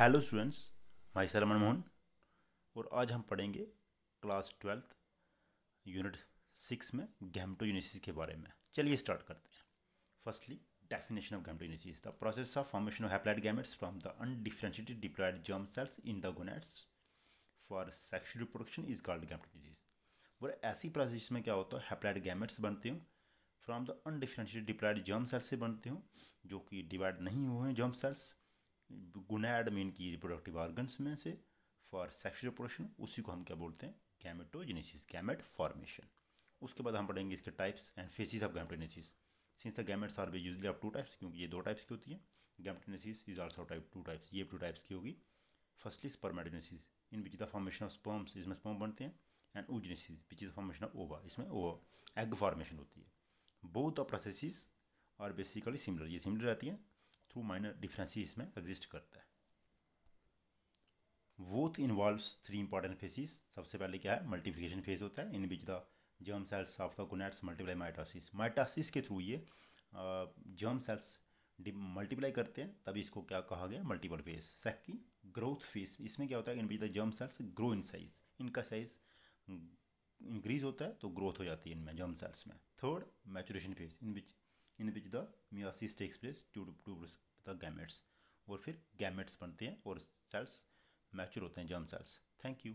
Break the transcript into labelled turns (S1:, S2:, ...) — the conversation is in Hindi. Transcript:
S1: hello students my sir Manmohan Mohan और आज हम पढ़ेंगे क्लास ट्वेल्थ यूनिट सिक्स में गैमटो के बारे में चलिए स्टार्ट करते हैं firstly definition of gameto the process of formation of haploid gametes from the undifferentiated diploid germ cells in the gonads for sexual reproduction is called gameto और ऐसी प्रोसेस में क्या होता है हैप्लाइड गैमेट्स बनते हैं from the undifferentiated diploid germ cells से बनते हों जो कि डिवाइड नहीं हुए हैं जर्म सेल्स गुनाड में इनकी रिप्रोडक्टिव ऑर्गन्स में से फॉर सेक्शुअल रिप्रोडक्शन उसी को हम क्या बोलते हैं गैमेटोजेनेसिस गैमेट फॉर्मेशन उसके बाद हम पढ़ेंगे इसके types and phases of gametogenesis since the gametes are be usually of two types क्योंकि ये दो टाइप्स की होती है gametogenesis is also type two types ये टू टाइप्स की होगी firstly spermatogenesis in which the formation of sperms इसमें स्पर्म बनते हैं and oogenesis which is the formation of ova इसमें ओवा एग फॉर्मेशन होती है बोथ द प्रोसेसिस और बेसिकली सिमिलर ये सिमिलर रहती हैं थ्रू माइनर डिफरेंसेस में एग्जिस्ट करता है both involves three important phases सबसे पहले क्या है मल्टीप्लिकेशन फेज होता है in which the germ cells of the gonads multiply mitosis mitosis के थ्रू ये जर्म सेल्स मल्टीप्लाई करते हैं तभी इसको क्या कहा गया multiple phase second growth phase इसमें क्या होता है in which the germ cells grow in size इनका साइज इंक्रीज होता है तो ग्रोथ हो जाती है इनमें जर्म सेल्स में third maturation phase in which in which the meiosis takes place to to the gametes और फिर गैमेट्स बनते हैं और सेल्स मैच्योर होते हैं जर्म सेल्स थैंक यू